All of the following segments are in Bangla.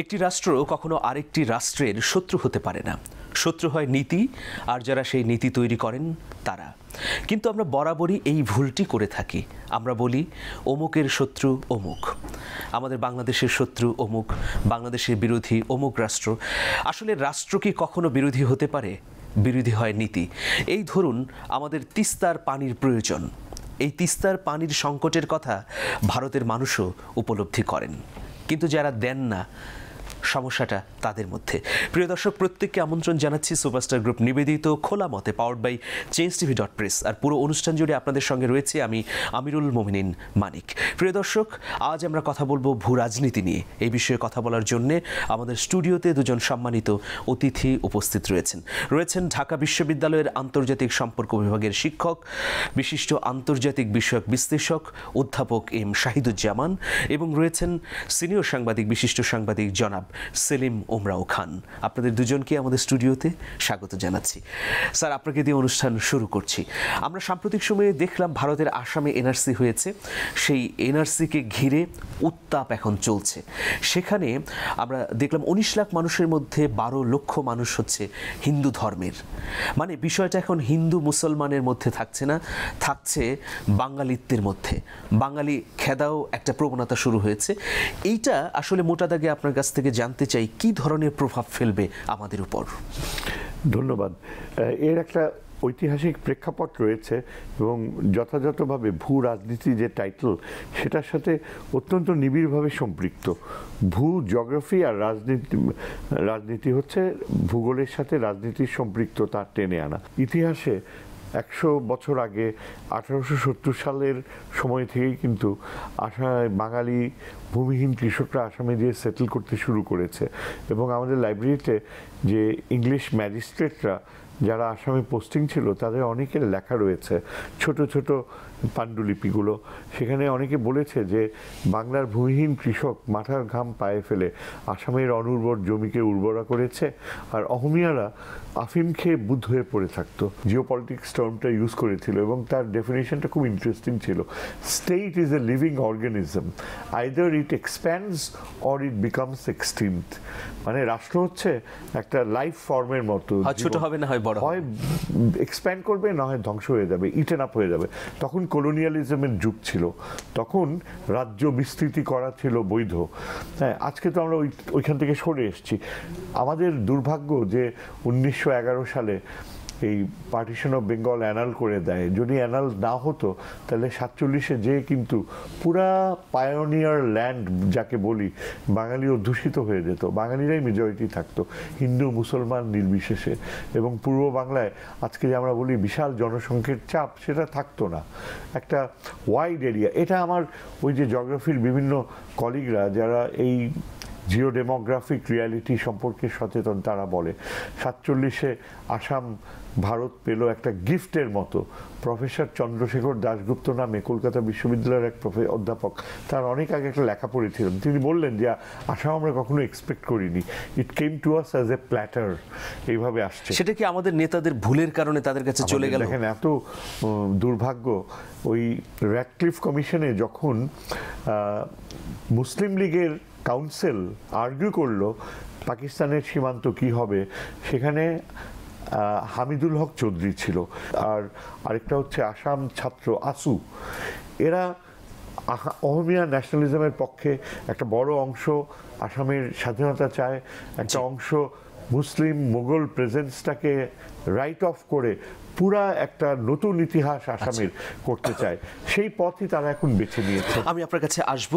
একটি রাষ্ট্র কখনো আরেকটি রাষ্ট্রের শত্রু হতে পারে না শত্রু হয় নীতি আর যারা সেই নীতি তৈরি করেন তারা কিন্তু আমরা বরাবরই এই ভুলটি করে থাকি আমরা বলি অমুকের শত্রু অমুক আমাদের বাংলাদেশের শত্রু অমুক বাংলাদেশের বিরোধী অমুক রাষ্ট্র আসলে রাষ্ট্র কি কখনো বিরোধী হতে পারে বিরোধী হয় নীতি এই ধরুন আমাদের তিস্তার পানির প্রয়োজন এই তিস্তার পানির সংকটের কথা ভারতের মানুষও উপলব্ধি করেন কিন্তু যারা দেন না সমস্যাটা তাদের মধ্যে প্রিয় দর্শক প্রত্যেককে আমন্ত্রণ জানাচ্ছি সুপারস্টার গ্রুপ নিবেদিত খোলা মতে powered by change TV dot press আর পুরো অনুষ্ঠান জুড়ে আপনাদের সঙ্গে রয়েছে আমি আমিরুল মোমিনিন মানিক প্রিয় দর্শক আজ আমরা কথা বলবো ভূ রাজনীতি নিয়ে এই বিষয়ে কথা বলার জন্য আমাদের স্টুডিওতে দুজন সম্মানিত অতিথি উপস্থিত রয়েছেন রয়েছেন ঢাকা বিশ্ববিদ্যালয়ের আন্তর্জাতিক সম্পর্ক বিভাগের শিক্ষক বিশিষ্ট আন্তর্জাতিক বিষয়ক বিশ্লেষক অধ্যাপক এম শাহিদুজ্জামান এবং রয়েছেন সিনিয়র সাংবাদিক বিশিষ্ট সাংবাদিক জনাব সেলিম ওমরাও খান আপনাদের দুজনকে আমাদের স্টুডিওতে স্বাগত জানাচ্ছি স্যার আপনাকে দিয়ে অনুষ্ঠান শুরু করছি আমরা সাম্প্রতিক সময়ে দেখলাম ভারতের আসামে এনআরসি হয়েছে সেই এনআরসিকে ঘিরে উত্তাপ এখন চলছে সেখানে আমরা দেখলাম উনিশ লাখ মানুষের মধ্যে বারো লক্ষ মানুষ হচ্ছে হিন্দু ধর্মের মানে বিষয়টা এখন হিন্দু মুসলমানের মধ্যে থাকছে না থাকছে বাঙালিত্বের মধ্যে বাঙালি খেদাও একটা প্রবণতা শুরু হয়েছে এইটা আসলে মোটা দাগে আপনার কাছ থেকে জান জানতে চাই কি ধরনের প্রভাব ফেলবে আমাদের উপর ধন্যবাদ এর একটা ঐতিহাসিক প্রেক্ষাপট রয়েছে এবং যথাযথভাবে ভূ রাজনীতি যে টাইটেল সেটার সাথে অত্যন্ত নিবিড়ভাবে সম্পৃক্ত ভূ জগ্রাফি আর রাজনীতি রাজনীতি হচ্ছে ভূগোলের সাথে রাজনীতির সম্পৃক্ততা টেনে আনা ইতিহাসে একশো বছর আগে আঠারোশো সত্তর সালের সময় থেকেই কিন্তু আশা বাঙালি ভূমিহীন কৃষকরা আসামে দিয়ে সেটেল করতে শুরু করেছে এবং আমাদের লাইব্রেরিতে যে ইংলিশ ম্যাজিস্ট্রেটরা যারা আসামে পোস্টিং ছিল তাদের অনেকের লেখা রয়েছে ছোট ছোট পাণ্ডুলিপিগুলো সেখানে অনেকে বলেছে যে বাংলার ভূমিহীন কৃষক মাথার ঘাম পায়ে ফেলে আসামের অনুর্বর জমিকে উর্বরা করেছে আর অহমিয়ারা আফিম খেয়ে বুদ্ধ হয়ে পড়ে থাকতো জিও পলিটিক্স টার্মটা ইউজ করেছিল এবং তার ডেফিনেশনটা খুব ইন্টারেস্টিং ছিল state is a living organism either it expands or it becomes extinct মানে রাষ্ট্র হচ্ছে একটা লাইফ ফর্মের মতো ছোট হবে না হয় বড় হয় এক্সপ্যান্ড করবে না হয় ধ্বংস হয়ে যাবে ইটেন আপ হয়ে যাবে তখন কলোনিয়ালিজমের যুগ ছিল তখন রাজ্য বিস্তৃতি করা ছিল বৈধ হ্যাঁ আজকে তো আমরা ওই ওইখান থেকে সরে এসেছি আমাদের দুর্ভাগ্য যে উনিশশো সালে এই পার্টিশন অফ বেঙ্গল অ্যানাল করে দেয় যদি অ্যানাল না হতো তাহলে সাতচল্লিশে যে কিন্তু পুরা পায়োনিয়ার ল্যান্ড যাকে বলি বাঙালি অধ্যুষিত হয়ে যেত বাঙালিরাই মেজরিটি থাকতো হিন্দু মুসলমান নির্বিশেষে এবং পূর্ব বাংলায় আজকে যে আমরা বলি বিশাল জনসংখ্যের চাপ সেটা থাকতো না একটা ওয়াইড এরিয়া এটা আমার ওই যে জগ্রাফির বিভিন্ন কলিগরা যারা এই জিও ডেমোগ্রাফিক রিয়ালিটি সম্পর্কে সচেতন তারা বলে সাতচল্লিশে আসাম ভারত পেল একটা গিফটের মতো প্রফেসর চন্দ্রশেখর দাশগুপ্ত নামে কলকাতা বিশ্ববিদ্যালয়ের এক অধ্যাপক তার অনেক আগে একটা লেখা পড়েছিলাম তিনি বললেন যে আশা আমরা কখনো এক্সপেক্ট করিনি it came to us as a platter এইভাবে আসছে সেটা কি আমাদের নেতাদের ভুলের কারণে তাদের কাছে চলে গেল দেখেন এত দুর্ভাগ্য ওই র্যাকলিফ কমিশনে যখন মুসলিম লীগের কাউন্সিল আর্গিউ করলো পাকিস্তানের সীমান্ত কি হবে সেখানে হামিদুল হক চৌধুরী ছিল আর আরেকটা হচ্ছে আসাম ছাত্র আসু এরা অহমিয়া ন্যাশনালিজমের পক্ষে একটা বড় অংশ আসামের স্বাধীনতা চায় একটা অংশ মুসলিম মোগল প্রেজেন্সটাকে রাইট অফ করে পুরা একটা নতুন ইতিহাস আসামের আচ্ছা। করতে চায় সেই পথই তারা এখন বেছে নিয়েছে আমি আপনার কাছে আসব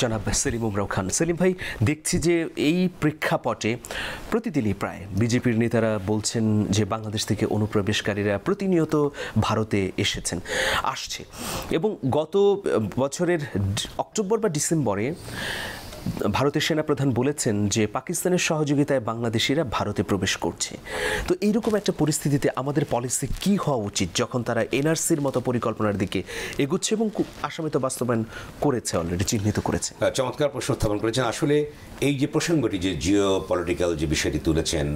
জনাব সেলিম উমরাও খান সেলিম ভাই দেখছি যে এই প্রেক্ষাপটে প্রতিদিনই প্রায় বিজেপির নেতারা বলছেন যে বাংলাদেশ থেকে অনুপ্রবেশকারীরা প্রতিনিয়ত ভারতে এসেছেন আসছে এবং গত বছরের অক্টোবর বা ডিসেম্বরে ভারতের সেনাপ্রধান বলেছেন যে পাকিস্তানের সহযোগিতায় বাংলাদেশিরা ভারতে প্রবেশ করছে তো এইরকম একটা পরিস্থিতিতে আমাদের পলিসি কি হওয়া উচিত যখন তারা এনআরসির মতো পরিকল্পনার দিকে এগুচ্ছে এবং খুব আসামিত বাস্তবায়ন করেছে অলরেডি চিহ্নিত করেছে চমৎকার প্রশ্ন উত্থাপন করেছেন আসলে এই যে প্রসঙ্গটি যে জিও পলিটিক্যাল যে বিষয়টি তুলেছেন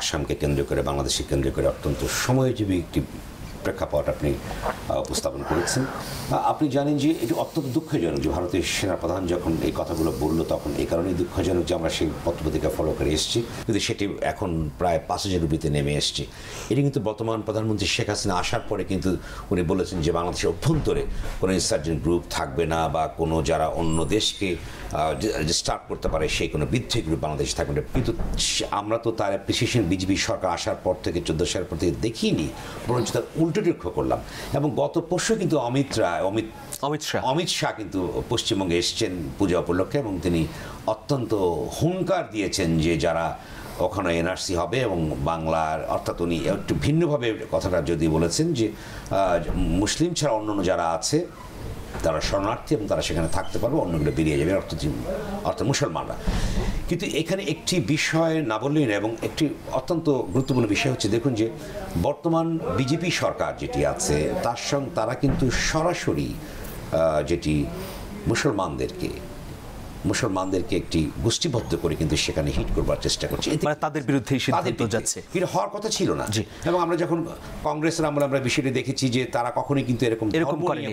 আসামকে কেন্দ্র করে বাংলাদেশকে কেন্দ্র করে অত্যন্ত সময়জীবী একটি প্রেক্ষাপট আপনি উপস্থাপন করেছেন আপনি জানেন যে এটি অত্যন্ত দুঃখজনক যে ভারতের সেনাপ্রধান যখন এই কথাগুলো বলল তখন এই কারণেই দুঃখজনক যে আমরা সেই পত্রপত্রিকা ফলো করে এসেছি কিন্তু সেটি এখন প্রায় পাঁচ হাজার রুপিতে নেমে এসছে এটি কিন্তু বর্তমান প্রধানমন্ত্রী শেখ হাসিনা আসার পরে কিন্তু উনি বলেছেন যে বাংলাদেশের অভ্যন্তরে কোনো ইনসার্জেন্ট গ্রুপ থাকবে না বা কোনো যারা অন্য দেশকে ডিস্টার্ব করতে পারে সেই কোনো বিদ্রোহী গ্রুপ বাংলাদেশে থাকবে না কিন্তু আমরা তো তার অ্যাপ্রিসিয়েশন বিজেপি সরকার আসার পর থেকে চোদ্দ সালের পর থেকে দেখিনি বরঞ্চ তার উল্টো লক্ষ্য করলাম এবং গত পরশু কিন্তু অমিত রায় অমিত অমিত শাহ অমিত শাহ কিন্তু পশ্চিমবঙ্গে এসছেন পূজা উপলক্ষে এবং তিনি অত্যন্ত হুঙ্কার দিয়েছেন যে যারা ওখানে এনআরসি হবে এবং বাংলার অর্থাৎ উনি একটু ভিন্নভাবে কথাটা যদি বলেছেন যে মুসলিম ছাড়া অন্য যারা আছে তারা শরণার্থী এবং তারা সেখানে থাকতে পারবে অন্যগুলো বেরিয়ে যাবে অর্থাৎ অর্থাৎ মুসলমানরা কিন্তু এখানে একটি বিষয় না বললেই না এবং একটি অত্যন্ত গুরুত্বপূর্ণ বিষয় হচ্ছে দেখুন যে বর্তমান বিজেপি সরকার যেটি আছে তার সঙ্গে তারা কিন্তু সরাসরি যেটি মুসলমানদেরকে মুসলমানদেরকে একটি গোষ্ঠীবদ্ধ করে কিন্তু সেখানে হিট করবার চেষ্টা করছে মানে তাদের বিরুদ্ধে যাচ্ছে কিন্তু হওয়ার কথা ছিল না এবং আমরা যখন কংগ্রেসের আমরা আমরা বিষয়টি দেখেছি যে তারা কখনোই কিন্তু এরকম এরকম করেনি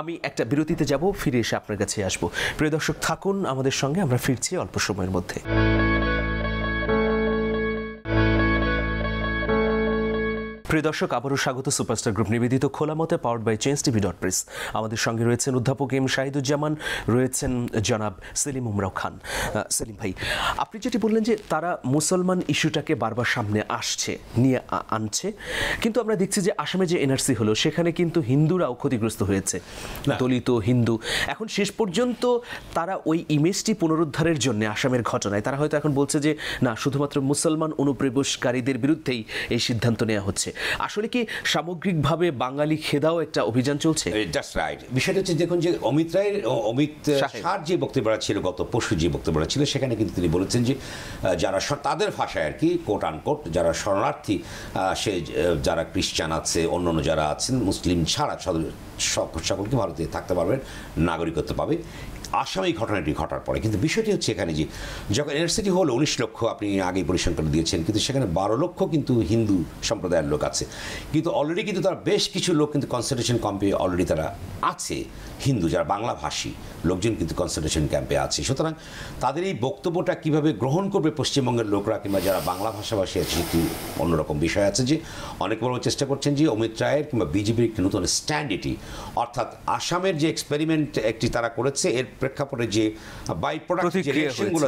আমি একটা বিরতিতে যাব ফিরে এসে আপনার কাছে আসবো প্রিয় দর্শক থাকুন আমাদের সঙ্গে আমরা ফিরছি অল্প সময়ের মধ্যে প্রিয় দর্শক আবারও স্বাগত সুপারস্টার গ্রুপ নিবেদিত খোলা মতে powered by change TV dot press আমাদের সঙ্গে রয়েছেন অধ্যাপক এম শাহিদুজ্জামান রয়েছেন জনাব সেলিম উমরাও খান সেলিম ভাই আপনি যেটি বললেন যে তারা মুসলমান ইস্যুটাকে বারবার সামনে আসছে নিয়ে আনছে কিন্তু আমরা দেখছি যে আসামে যে এনআরসি হলো সেখানে কিন্তু হিন্দুরাও ক্ষতিগ্রস্ত হয়েছে দলিত হিন্দু এখন শেষ পর্যন্ত তারা ওই ইমেজটি পুনরুদ্ধারের জন্য আসামের ঘটনায় তারা হয়তো এখন বলছে যে না শুধুমাত্র মুসলমান অনুপ্রবেশকারীদের বিরুদ্ধেই এই সিদ্ধান্ত নেওয়া হচ্ছে আসলে কি সামগ্রিকভাবে বাঙালি খেদাও একটা অভিযান চলছে জাস্ট uh, রাইট বিষয়টা হচ্ছে দেখুন যে অমিত রায়ের অমিত শাহ যে বক্তব্যটা ছিল গত পশু যে বক্তব্যটা ছিল সেখানে কিন্তু তিনি বলেছেন যে যারা তাদের ভাষায় আর কি কোট আনকোট যারা শরণার্থী সে যারা খ্রিস্টান আছে অন্য অন্য যারা আছেন মুসলিম ছাড়া সকলকে ভারতে থাকতে পারবেন নাগরিকত্ব পাবে আসামে ঘটনাটি ঘটার পরে কিন্তু বিষয়টি হচ্ছে এখানে যে যখন এনআরসিটি হলো উনিশ লক্ষ আপনি আগেই পরিসংখ্যান দিয়েছেন কিন্তু সেখানে বারো লক্ষ কিন্তু হিন্দু সম্প্রদায়ের লোক আছে কিন্তু অলরেডি কিন্তু তারা বেশ কিছু লোক কিন্তু কনসেন্ট্রেশন কম্পে অলরেডি তারা আছে হিন্দু যারা বাংলাভাষী লোকজন কিন্তু কনসেন্ট্রেশন ক্যাম্পে আছে সুতরাং তাদের এই বক্তব্যটা কিভাবে গ্রহণ করবে পশ্চিমবঙ্গের লোকরা কিংবা যারা বাংলা ভাষাভাষী আছে সেটি অন্যরকম বিষয় আছে যে অনেক বড় চেষ্টা করছেন যে অমিত রায়ের কিংবা বিজেপির একটি নতুন স্ট্যান্ড এটি অর্থাৎ আসামের যে এক্সপেরিমেন্ট একটি তারা করেছে এর প্রেক্ষাপটে যে বাই প্রোডাক্টগুলো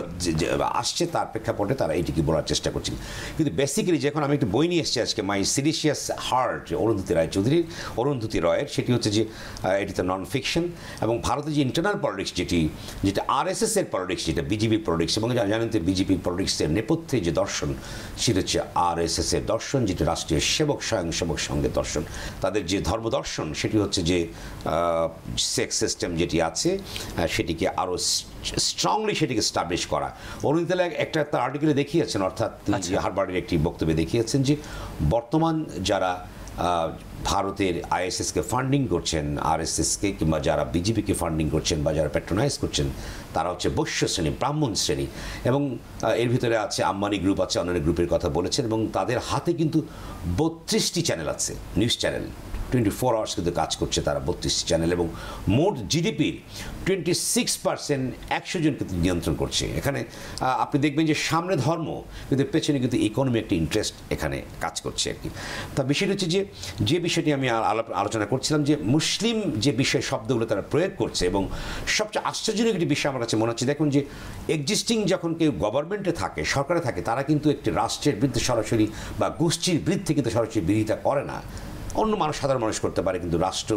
আসছে তার প্রেক্ষাপটে তারা এটিকে বলার চেষ্টা করছেন কিন্তু বেসিক্যালি যখন আমি একটি বই নিয়ে এসেছি আজকে মাই সিরিশিয়াস হার্ট অরুন্ধতি রায় চৌধুরীর অরুন্ধতি রয়ের সেটি হচ্ছে যে এটি তো নন ফিকশন ইলেকশন এবং ভারতের যে ইন্টারনাল পলিটিক্স যেটি যেটা আরএসএস এর পলিটিক্স যেটা বিজেপি পলিটিক্স এবং জানেন তো বিজেপি পলিটিক্সের নেপথ্যে যে দর্শন সেটা হচ্ছে আরএসএস এর দর্শন যেটা রাষ্ট্রীয় সেবক স্বয়ংসেবক সঙ্গে দর্শন তাদের যে ধর্ম দর্শন সেটি হচ্ছে যে সেক্স সিস্টেম যেটি আছে সেটিকে আরও স্ট্রংলি সেটিকে স্টাবলিশ করা অরুণিতালা একটা তার আর্টিকেলে দেখিয়েছেন অর্থাৎ আচ্ছা। হারবার্ডের একটি বক্তব্যে দেখিয়েছেন যে বর্তমান যারা ভারতের আইএসএসকে ফান্ডিং করছেন আরএসএসকে কিংবা যারা বিজেপিকে ফান্ডিং করছেন বা যারা প্যাট্রোনাইজ করছেন তারা হচ্ছে বৈশ্য শ্রেণী ব্রাহ্মণ শ্রেণী এবং এর ভিতরে আছে আম্বানি গ্রুপ আছে অন্যান্য গ্রুপের কথা বলেছেন এবং তাদের হাতে কিন্তু বত্রিশটি চ্যানেল আছে news channel twenty four hours কিন্তু কাজ করছে তারা বত্রিশটি চ্যানেল এবং মোট জিডিপির টোয়েন্টি সিক্স পার্সেন্ট একশো জন কিন্তু নিয়ন্ত্রণ করছে এখানে আপনি দেখবেন যে সামনে ধর্ম কিন্তু পেছনে কিন্তু ইকোনমি একটি ইন্টারেস্ট এখানে কাজ করছে আর কি তা বিষয়টি হচ্ছে যে যে বিষয়টি আমি আলোচনা করছিলাম যে মুসলিম যে বিষয় শব্দগুলো তারা প্রয়োগ করছে এবং সবচেয়ে আশ্চর্যজনক একটি বিষয় আমার কাছে মনে হচ্ছে দেখুন যে এক্সিস্টিং যখন কেউ গভর্নমেন্টে থাকে সরকারে থাকে তারা কিন্তু একটি রাষ্ট্রের বিরুদ্ধে সরাসরি বা গোষ্ঠীর বিরুদ্ধে কিন্তু সরাসরি বিরোধিতা করে না অন্য মানুষ সাধারণ মানুষ করতে পারে কিন্তু রাষ্ট্র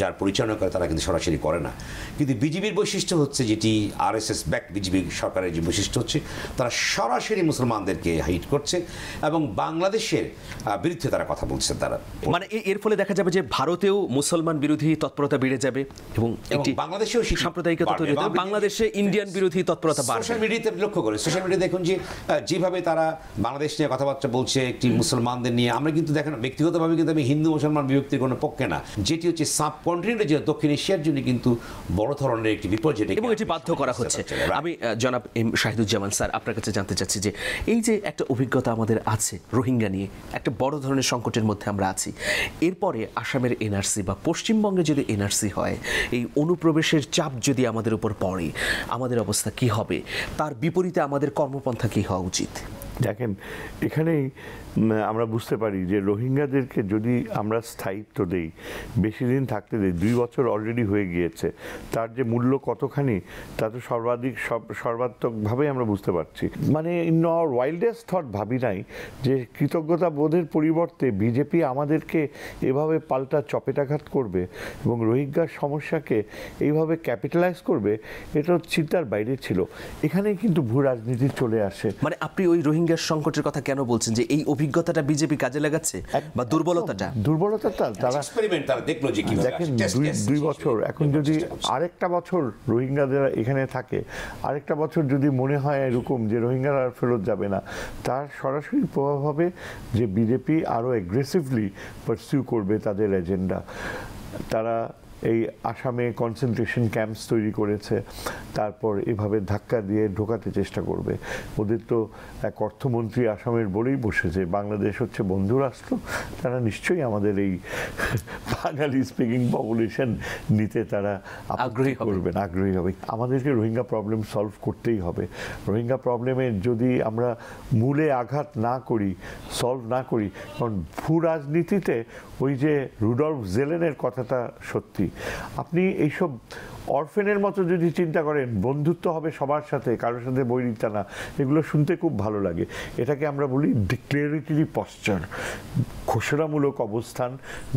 যার পরিচালনা করে তারা কিন্তু সরাসরি করে না কিন্তু বিজেপির বৈশিষ্ট্য হচ্ছে যেটি আরএসএস ব্যাক বিজেপি সরকারের যে বৈশিষ্ট্য হচ্ছে তারা সরাসরি মুসলমানদেরকে হাইট করছে এবং বাংলাদেশের বিরুদ্ধে তারা কথা বলছে তারা মানে এর ফলে দেখা যাবে যে ভারতেও মুসলমান বিরোধী তৎপরতা বেড়ে যাবে এবং বাংলাদেশেও সাম্প্রদায়িক বাংলাদেশে ইন্ডিয়ান বিরোধী তৎপরতা সোশ্যাল মিডিয়াতে লক্ষ্য করে সোশ্যাল মিডিয়া দেখুন যে যেভাবে তারা বাংলাদেশ নিয়ে কথাবার্তা বলছে একটি মুসলমানদের নিয়ে আমরা কিন্তু দেখেন ব্যক্তিগতভাবে কিন্তু আমি হিন্দু মুসলমান বিভক্তির কোনো পক্ষে না যেটি হচ্ছে সাবকন্টিনেন্টের যে দক্ষিণ এশিয়ার জন্য কিন্তু বড় ধরনের একটি বিপর্যয় এবং এটি বাধ্য করা হচ্ছে আমি জনাব এম শাহিদুজ্জামান স্যার আপনার কাছে জানতে চাচ্ছি যে এই যে একটা অভিজ্ঞতা আমাদের আছে রোহিঙ্গা নিয়ে একটা বড় ধরনের সংকটের মধ্যে আমরা আছি এরপরে আসামের এনআরসি বা পশ্চিমবঙ্গে যদি এনআরসি হয় এই অনুপ্রবেশের চাপ যদি আমাদের উপর পড়ে আমাদের অবস্থা কি হবে তার বিপরীতে আমাদের কর্মপন্থা কী হওয়া উচিত দেখেন এখানেই আমরা বুঝতে পারি যে রোহিঙ্গাদেরকে যদি আমরা স্থায়িত্ব দেই বেশি দিন থাকতে দিই দুই বছর অলরেডি হয়ে গিয়েছে তার যে মূল্য কতখানি তা তো সর্বাধিক সব সর্বাত্মকভাবেই আমরা বুঝতে পারছি মানে ইন আওয়ার ওয়াইল্ডেস্ট থট ভাবি নাই যে কৃতজ্ঞতা বোধের পরিবর্তে বিজেপি আমাদেরকে এভাবে পাল্টা চপেটাঘাত করবে এবং রোহিঙ্গার সমস্যাকে এইভাবে ক্যাপিটালাইজ করবে এটা চিন্তার বাইরে ছিল এখানেই কিন্তু ভূ রাজনীতি চলে আসে মানে আপনি ওই রোহিঙ্গা রোহিঙ্গার সংকটের কথা কেন বলছেন যে এই অভিজ্ঞতাটা বিজেপি কাজে লাগাচ্ছে বা দুর্বলতাটা দুর্বলতাটা আচ্ছা, তারা দেখলো যে দেখেন দুই বছর এখন যদি আরেকটা বছর রোহিঙ্গাদের এখানে থাকে আরেকটা বছর যদি মনে হয় এরকম যে রোহিঙ্গারা আর ফেরত যাবে না তার সরাসরি প্রভাব হবে যে বিজেপি আরও অ্যাগ্রেসিভলি পারসিউ করবে তাদের এজেন্ডা তারা এই আসামে কনসেন্ট্রেশন ক্যাম্পস তৈরি করেছে তারপর এভাবে ধাক্কা দিয়ে ঢোকাতে চেষ্টা করবে ওদের তো এক অর্থমন্ত্রী আসামের বলেই বসেছে বাংলাদেশ হচ্ছে বন্ধু রাষ্ট্র তারা নিশ্চয়ই আমাদের এই বাঙালি স্পিকিং পপুলেশন নিতে তারা আগ্রহী করবেন আগ্রহী হবে আমাদেরকে রোহিঙ্গা প্রবলেম সলভ করতেই হবে রোহিঙ্গা প্রবলেমে যদি আমরা মূলে আঘাত না করি সলভ না করি কারণ ভূ রাজনীতিতে ওই যে রুডলফ জেলেনের কথাটা সত্যি আপনি এইসব অরফেনের মতো যদি চিন্তা করেন বন্ধুত্ব হবে সবার সাথে কারোর সাথে নিতে না এগুলো শুনতে খুব ভালো লাগে এটাকে আমরা বলি ডিক্লেরেটরি পশ্চার ঘোষণামূলক অবস্থান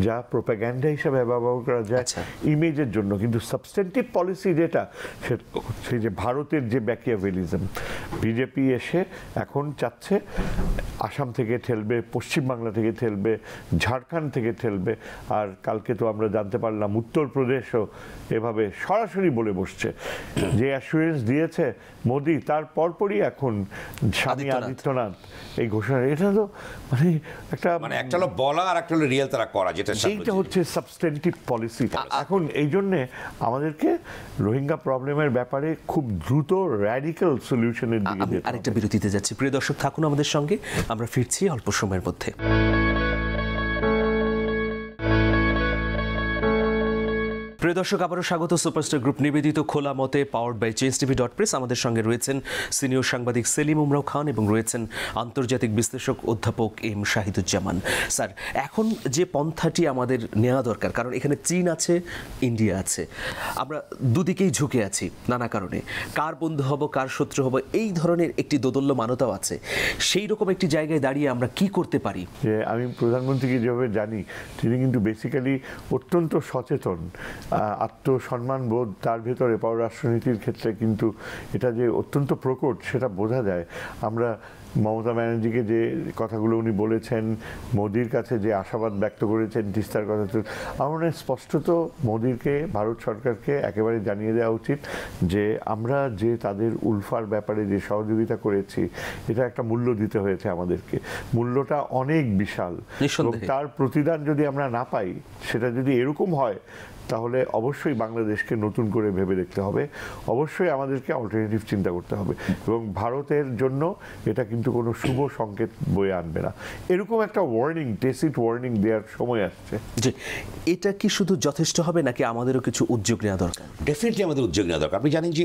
যা প্রোপাগ্যান্ডা হিসাবে ব্যবহার করা যায় আচ্ছা। ইমেজের জন্য কিন্তু সাবস্টেন্টিভ পলিসি যেটা সেই যে ভারতের যে ব্যাকিয়াভেলিজম বিজেপি এসে এখন চাচ্ছে আসাম থেকে ঠেলবে পশ্চিমবাংলা থেকে ঠেলবে ঝাড়খণ্ড থেকে ঠেলবে আর কালকে তো আমরা জানতে পারলাম উত্তরপ্রদেশও এভাবে সরা সরাসরি বলে বসছে যে অ্যাসুরেন্স দিয়েছে মোদি তার পরপরই এখন স্বামী আদিত্যনাথ এই ঘোষণা এটা তো মানে একটা মানে একটা হলো বলা আর একটা হলো রিয়েল তারা করা যেটা এইটা হচ্ছে সাবস্টেন্টিভ পলিসি এখন এই জন্যে আমাদেরকে রোহিঙ্গা প্রবলেমের ব্যাপারে খুব দ্রুত র্যাডিক্যাল সলিউশনের দিকে আরেকটা বিরতিতে যাচ্ছি প্রিয় দর্শক থাকুন আমাদের সঙ্গে আমরা ফিরছি অল্প সময়ের মধ্যে প্রিয় দর্শক আবারও স্বাগত সুপারস্টার গ্রুপ নিবেদিত খোলা মতে powered by GSTV dot press আমাদের সঙ্গে রয়েছেন সিনিয়র সাংবাদিক সেলিম উমরাও খান এবং রয়েছেন আন্তর্জাতিক বিশ্লেষক অধ্যাপক এম শাহিদুজ্জামান স্যার এখন যে পন্থাটি আমাদের নেওয়া দরকার কারণ এখানে চীন আছে ইন্ডিয়া আছে আমরা দুদিকেই ঝুঁকে আছি নানা কারণে কার বন্ধু হব কার শত্রু হব এই ধরনের একটি দোদল্য মানতাও আছে সেই রকম একটি জায়গায় দাঁড়িয়ে আমরা কি করতে পারি আমি প্রধানমন্ত্রীকে যেভাবে জানি তিনি কিন্তু বেসিক্যালি অত্যন্ত সচেতন আত্মসম্মান বোধ তার ভেতরে পররাষ্ট্রনীতির ক্ষেত্রে কিন্তু এটা যে অত্যন্ত প্রকট সেটা বোঝা যায় আমরা মমতা ব্যানার্জিকে যে কথাগুলো উনি বলেছেন মোদির কাছে যে আশাবাদ ব্যক্ত করেছেন তিস্তার কথা আমার মনে স্পষ্টত মোদিরকে ভারত সরকারকে একেবারে জানিয়ে দেওয়া উচিত যে আমরা যে তাদের উলফার ব্যাপারে যে সহযোগিতা করেছি এটা একটা মূল্য দিতে হয়েছে আমাদেরকে মূল্যটা অনেক বিশাল তার প্রতিদান যদি আমরা না পাই সেটা যদি এরকম হয় তাহলে অবশ্যই বাংলাদেশকে নতুন করে ভেবে দেখতে হবে অবশ্যই আমাদেরকে অল্টারনেটিভ চিন্তা করতে হবে এবং ভারতের জন্য এটা কিন্তু কোনো শুভ সংকেত বয়ে আনবে না এরকম একটা ওয়ার্নিং টেসিট ওয়ার্নিং দেওয়ার সময় আসছে যে এটা কি শুধু যথেষ্ট হবে নাকি আমাদেরও কিছু উদ্যোগ নেওয়া দরকার ডেফিনেটলি আমাদের উদ্যোগ নেওয়া দরকার আপনি জানেন যে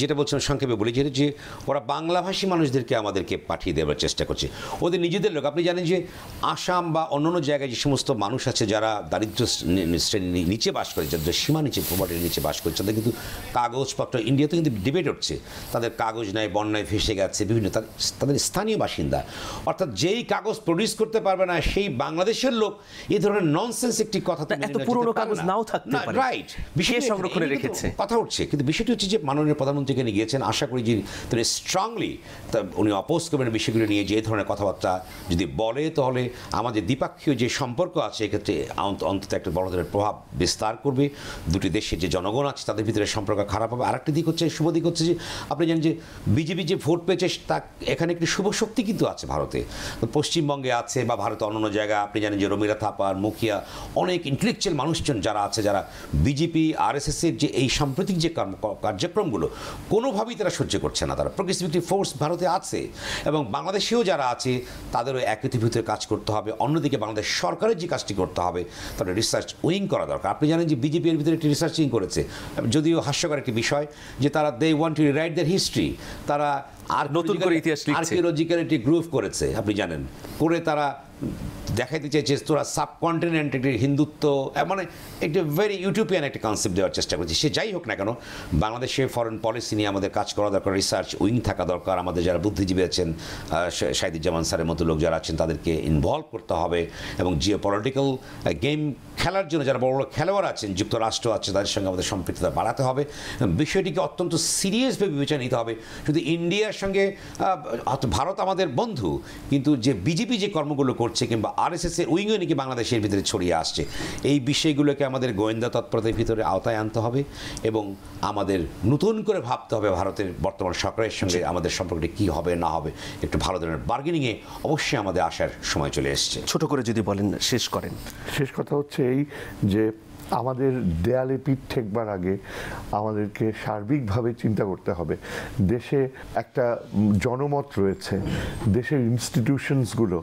যেটা বলছেন সংক্ষেপে বলি যে ওরা বাংলাভাষী মানুষদেরকে আমাদেরকে পাঠিয়ে দেওয়ার চেষ্টা করছে ওদের নিজেদের লোক আপনি জানেন যে আসাম বা অন্যান্য জায়গায় যে সমস্ত মানুষ আছে যারা দারিদ্র শ্রেণী নিচে নিচে বাস করে যাদের সীমা নিচে প্রপার্টির নিচে বাস করছে তাদের কিন্তু কাগজপত্র ইন্ডিয়াতে কিন্তু ডিবেট হচ্ছে তাদের কাগজ নেয় বন্যায় ফেসে গেছে বিভিন্ন তাদের স্থানীয় বাসিন্দা অর্থাৎ যেই কাগজ প্রডিউস করতে পারবে না সেই বাংলাদেশের লোক এই ধরনের ননসেন্স একটি কথা এত পুরনো কাগজ নাও থাকতে পারে রাইট বিশেষ সংরক্ষণে রেখেছে কথা উঠছে কিন্তু বিষয়টি হচ্ছে যে মাননীয় প্রধানমন্ত্রী এখানে গিয়েছেন আশা করি যে তিনি স্ট্রংলি উনি অপোজ করবেন বিষয়গুলো নিয়ে যে ধরনের কথাবার্তা যদি বলে তাহলে আমাদের দ্বিপাক্ষীয় যে সম্পর্ক আছে এক্ষেত্রে অন্তত একটা বড় ধরনের প্রভাব বিস্তার করবে দুটি দেশের যে জনগণ আছে তাদের ভিতরে সম্পর্ক খারাপ হবে আরেকটি দিক হচ্ছে শুভ দিক হচ্ছে যে আপনি জানেন যে বিজেপি যে ভোট পেয়েছে তা এখানে একটি শুভ শক্তি কিন্তু আছে ভারতে পশ্চিমবঙ্গে আছে বা ভারতে অন্য জায়গা আপনি জানেন যে রমিলা থাপার মুখিয়া অনেক ইন্টেলেকচুয়াল মানুষজন যারা আছে যারা বিজেপি আরএসএসের যে এই সাম্প্রতিক যে কার্যক্রমগুলো কোনোভাবেই তারা সহ্য করছে না তারা একটি ফোর্স ভারতে আছে এবং বাংলাদেশেও যারা আছে তাদেরও ভিতরে কাজ করতে হবে অন্যদিকে বাংলাদেশ সরকারের যে কাজটি করতে হবে তাদের রিসার্চ উইং করা দরকার আপনি জানেন যে বিজেপি এর ভিতরে একটি রিসার্চিং করেছে যদিও হাস্যকর একটি বিষয় যে তারা they want to write their history তারা আর নতুন করে ইতিহাস আর্কিওলজিক্যাল একটি গ্রুপ করেছে আপনি জানেন করে তারা দেখাইতে চেয়েছিস তোরা সাবকন্টিনেন্ট একটি হিন্দুত্ব মানে একটি ভেরি ইউটিউপিয়ান একটা কনসেপ্ট দেওয়ার চেষ্টা করছি সে যাই হোক না কেন বাংলাদেশে ফরেন পলিসি নিয়ে আমাদের কাজ করা দরকার রিসার্চ উইং থাকা দরকার আমাদের যারা বুদ্ধিজীবী আছেন শাহিদুজ্জামান স্যারের মতো লোক যারা আছেন তাদেরকে ইনভলভ করতে হবে এবং জিও পলিটিক্যাল গেম খেলার জন্য যারা বড় বড় খেলোয়াড় আছেন যুক্তরাষ্ট্র আছে তাদের সঙ্গে আমাদের সম্পৃক্ততা বাড়াতে হবে বিষয়টিকে অত্যন্ত সিরিয়াসভাবে বিবেচনা নিতে হবে শুধু ইন্ডিয়ার সঙ্গে ভারত আমাদের বন্ধু কিন্তু যে বিজেপি যে কর্মগুলো করছে কিংবা আরএসএসের উইংও নাকি বাংলাদেশের ভিতরে ছড়িয়ে আসছে এই বিষয়গুলোকে আমাদের গোয়েন্দা তৎপরতার ভিতরে আওতায় আনতে হবে এবং আমাদের নতুন করে ভাবতে হবে ভারতের বর্তমান সরকারের সঙ্গে আমাদের সম্পর্কটি কি হবে না হবে একটু ভালো ধরনের বার্গেনিংয়ে অবশ্যই আমাদের আসার সময় চলে এসছে ছোট করে যদি বলেন শেষ করেন শেষ কথা হচ্ছে এই যে আমাদের দেয়ালে পিঠ ঠেকবার আগে আমাদেরকে সার্বিকভাবে চিন্তা করতে হবে দেশে একটা জনমত রয়েছে দেশের ইনস্টিটিউশনসগুলো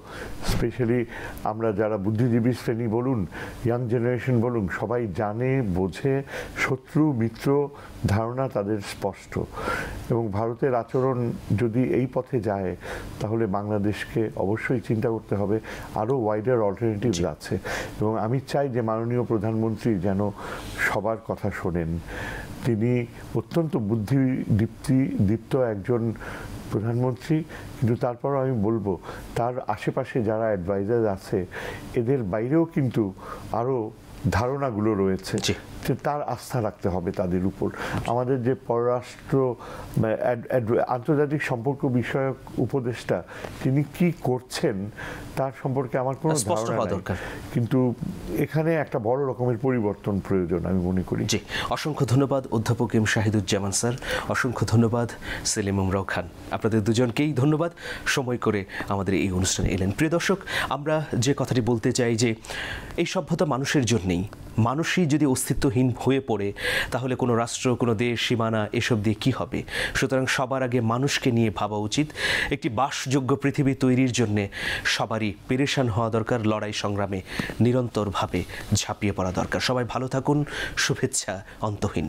স্পেশালি আমরা যারা বুদ্ধিজীবী শ্রেণী বলুন ইয়াং জেনারেশন বলুন সবাই জানে বোঝে শত্রু মিত্র ধারণা তাদের স্পষ্ট এবং ভারতের আচরণ যদি এই পথে যায় তাহলে বাংলাদেশকে অবশ্যই চিন্তা করতে হবে আরও ওয়াইডার অল্টারনেটিভ আছে এবং আমি চাই যে মাননীয় প্রধানমন্ত্রী যেন সবার কথা শোনেন তিনি অত্যন্ত বুদ্ধি দীপ্তি দীপ্ত একজন প্রধানমন্ত্রী কিন্তু তারপর আমি বলবো তার আশেপাশে যারা অ্যাডভাইজার আছে এদের বাইরেও কিন্তু আরও ধারণাগুলো রয়েছে তার আস্থা রাখতে হবে তাদের উপর আমাদের যে পররাষ্ট্র মানে আন্তর্জাতিক সম্পর্ক বিষয়ক উপদেষ্টা তিনি কি করছেন তার সম্পর্কে আমার কোনো দরকার কিন্তু এখানে একটা বড় রকমের পরিবর্তন প্রয়োজন আমি মনে করি জি অসংখ্য ধন্যবাদ অধ্যাপক এম শাহিদুজ্জামান স্যার অসংখ্য ধন্যবাদ সেলিম উমরাও খান আপনাদের দুজনকেই ধন্যবাদ সময় করে আমাদের এই অনুষ্ঠানে এলেন প্রিয় দর্শক আমরা যে কথাটি বলতে চাই যে এই সভ্যতা মানুষের জন্যেই মানুষই যদি অস্তিত্বহীন হয়ে পড়ে তাহলে কোনো রাষ্ট্র কোনো দেশ সীমানা এসব দিয়ে কী হবে সুতরাং সবার আগে মানুষকে নিয়ে ভাবা উচিত একটি বাসযোগ্য পৃথিবী তৈরির জন্যে সবারই পেরেশান হওয়া দরকার লড়াই সংগ্রামে নিরন্তরভাবে ঝাঁপিয়ে পড়া দরকার সবাই ভালো থাকুন শুভেচ্ছা অন্তহীন